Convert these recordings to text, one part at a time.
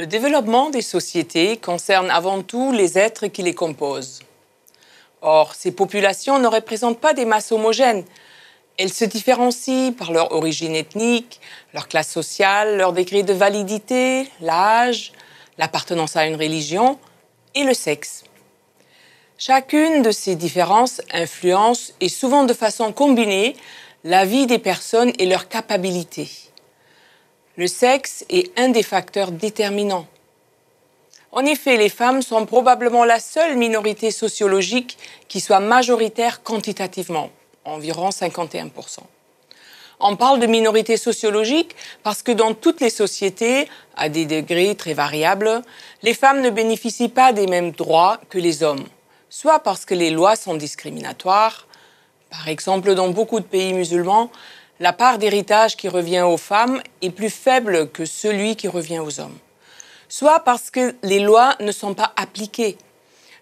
Le développement des sociétés concerne avant tout les êtres qui les composent. Or, ces populations ne représentent pas des masses homogènes. Elles se différencient par leur origine ethnique, leur classe sociale, leur degré de validité, l'âge, l'appartenance à une religion et le sexe. Chacune de ces différences influence, et souvent de façon combinée, la vie des personnes et leurs capacités. Le sexe est un des facteurs déterminants. En effet, les femmes sont probablement la seule minorité sociologique qui soit majoritaire quantitativement, environ 51%. On parle de minorité sociologique parce que dans toutes les sociétés, à des degrés très variables, les femmes ne bénéficient pas des mêmes droits que les hommes, soit parce que les lois sont discriminatoires, par exemple dans beaucoup de pays musulmans, la part d'héritage qui revient aux femmes est plus faible que celui qui revient aux hommes. Soit parce que les lois ne sont pas appliquées,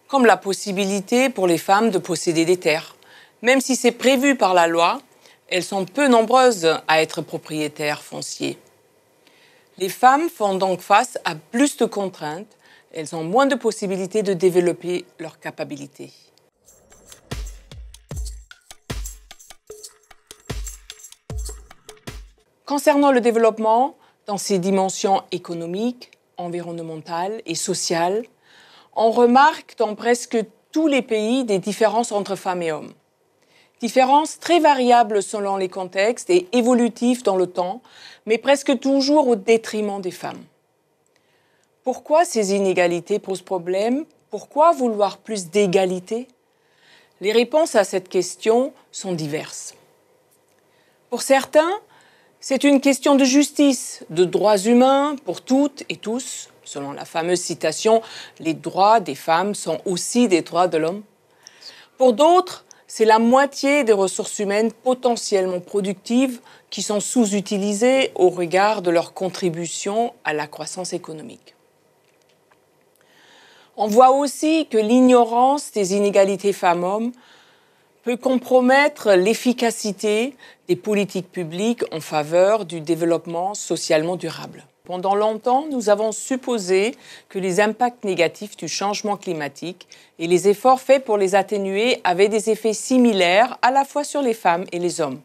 comme la possibilité pour les femmes de posséder des terres. Même si c'est prévu par la loi, elles sont peu nombreuses à être propriétaires fonciers. Les femmes font donc face à plus de contraintes, elles ont moins de possibilités de développer leurs capacités. Concernant le développement, dans ses dimensions économiques, environnementales et sociales, on remarque dans presque tous les pays des différences entre femmes et hommes. Différences très variables selon les contextes et évolutives dans le temps, mais presque toujours au détriment des femmes. Pourquoi ces inégalités posent problème Pourquoi vouloir plus d'égalité Les réponses à cette question sont diverses. Pour certains, c'est une question de justice, de droits humains pour toutes et tous. Selon la fameuse citation, les droits des femmes sont aussi des droits de l'homme. Pour d'autres, c'est la moitié des ressources humaines potentiellement productives qui sont sous-utilisées au regard de leur contribution à la croissance économique. On voit aussi que l'ignorance des inégalités femmes-hommes peut compromettre l'efficacité des politiques publiques en faveur du développement socialement durable. Pendant longtemps, nous avons supposé que les impacts négatifs du changement climatique et les efforts faits pour les atténuer avaient des effets similaires à la fois sur les femmes et les hommes.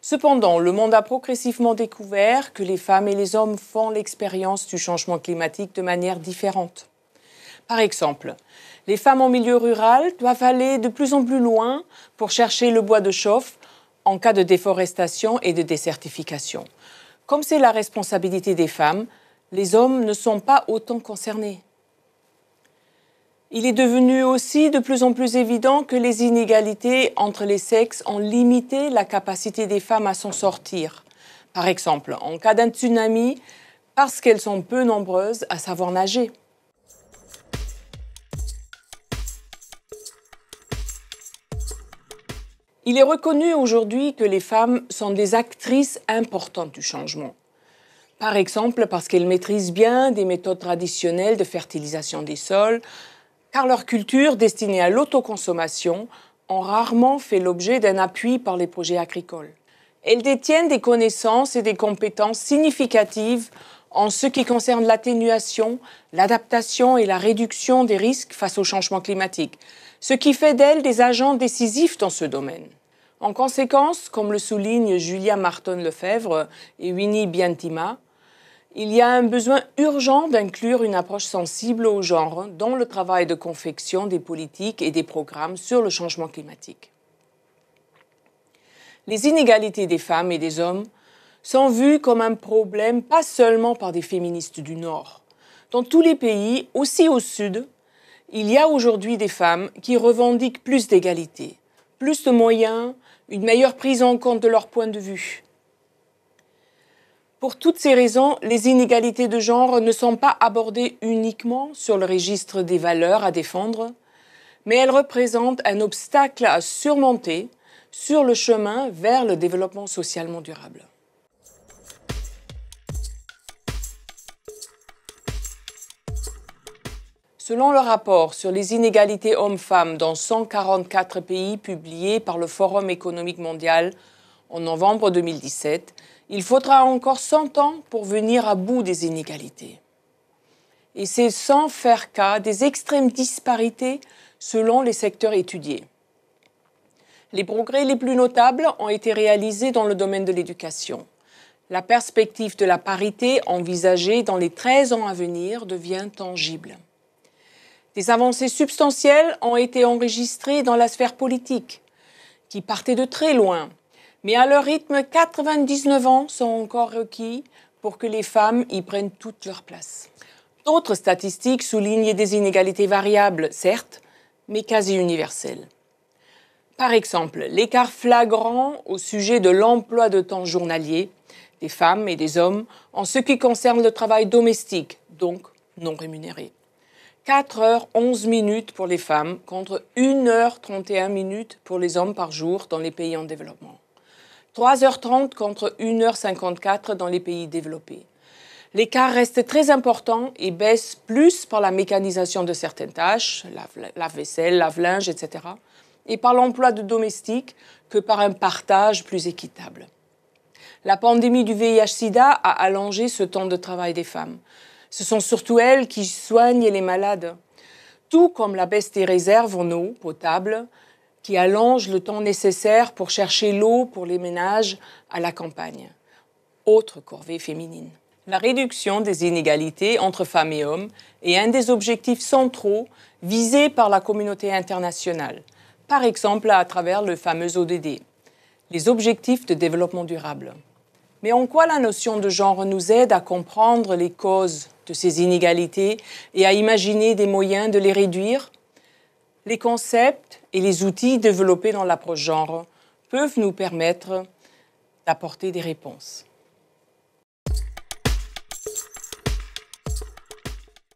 Cependant, le monde a progressivement découvert que les femmes et les hommes font l'expérience du changement climatique de manière différente. Par exemple, les femmes en milieu rural doivent aller de plus en plus loin pour chercher le bois de chauffe en cas de déforestation et de désertification. Comme c'est la responsabilité des femmes, les hommes ne sont pas autant concernés. Il est devenu aussi de plus en plus évident que les inégalités entre les sexes ont limité la capacité des femmes à s'en sortir. Par exemple, en cas d'un tsunami, parce qu'elles sont peu nombreuses à savoir nager. Il est reconnu aujourd'hui que les femmes sont des actrices importantes du changement. Par exemple parce qu'elles maîtrisent bien des méthodes traditionnelles de fertilisation des sols, car leur culture destinée à l'autoconsommation ont rarement fait l'objet d'un appui par les projets agricoles. Elles détiennent des connaissances et des compétences significatives en ce qui concerne l'atténuation, l'adaptation et la réduction des risques face au changement climatique, ce qui fait d'elles des agents décisifs dans ce domaine. En conséquence, comme le soulignent Julia Martin Lefebvre et Winnie Biantima, il y a un besoin urgent d'inclure une approche sensible au genre dans le travail de confection des politiques et des programmes sur le changement climatique. Les inégalités des femmes et des hommes sont vues comme un problème pas seulement par des féministes du Nord. Dans tous les pays, aussi au Sud, il y a aujourd'hui des femmes qui revendiquent plus d'égalité, plus de moyens, une meilleure prise en compte de leur point de vue. Pour toutes ces raisons, les inégalités de genre ne sont pas abordées uniquement sur le registre des valeurs à défendre, mais elles représentent un obstacle à surmonter sur le chemin vers le développement socialement durable. Selon le rapport sur les inégalités hommes-femmes dans 144 pays publié par le Forum économique mondial en novembre 2017, il faudra encore 100 ans pour venir à bout des inégalités. Et c'est sans faire cas des extrêmes disparités selon les secteurs étudiés. Les progrès les plus notables ont été réalisés dans le domaine de l'éducation. La perspective de la parité envisagée dans les 13 ans à venir devient tangible. Des avancées substantielles ont été enregistrées dans la sphère politique, qui partait de très loin. Mais à leur rythme, 99 ans sont encore requis pour que les femmes y prennent toute leur place. D'autres statistiques soulignent des inégalités variables, certes, mais quasi universelles. Par exemple, l'écart flagrant au sujet de l'emploi de temps journalier des femmes et des hommes en ce qui concerne le travail domestique, donc non rémunéré. 4h11 minutes pour les femmes contre 1h31 minutes pour les hommes par jour dans les pays en développement. 3h30 contre 1h54 dans les pays développés. L'écart reste très important et baisse plus par la mécanisation de certaines tâches, lave-vaisselle, lave-linge, etc., et par l'emploi de domestiques que par un partage plus équitable. La pandémie du VIH-Sida a allongé ce temps de travail des femmes. Ce sont surtout elles qui soignent les malades, tout comme la baisse des réserves en eau potable qui allonge le temps nécessaire pour chercher l'eau pour les ménages à la campagne. Autre corvée féminine. La réduction des inégalités entre femmes et hommes est un des objectifs centraux visés par la communauté internationale, par exemple à travers le fameux ODD, les objectifs de développement durable. Mais en quoi la notion de genre nous aide à comprendre les causes de ces inégalités et à imaginer des moyens de les réduire Les concepts et les outils développés dans l'approche genre peuvent nous permettre d'apporter des réponses.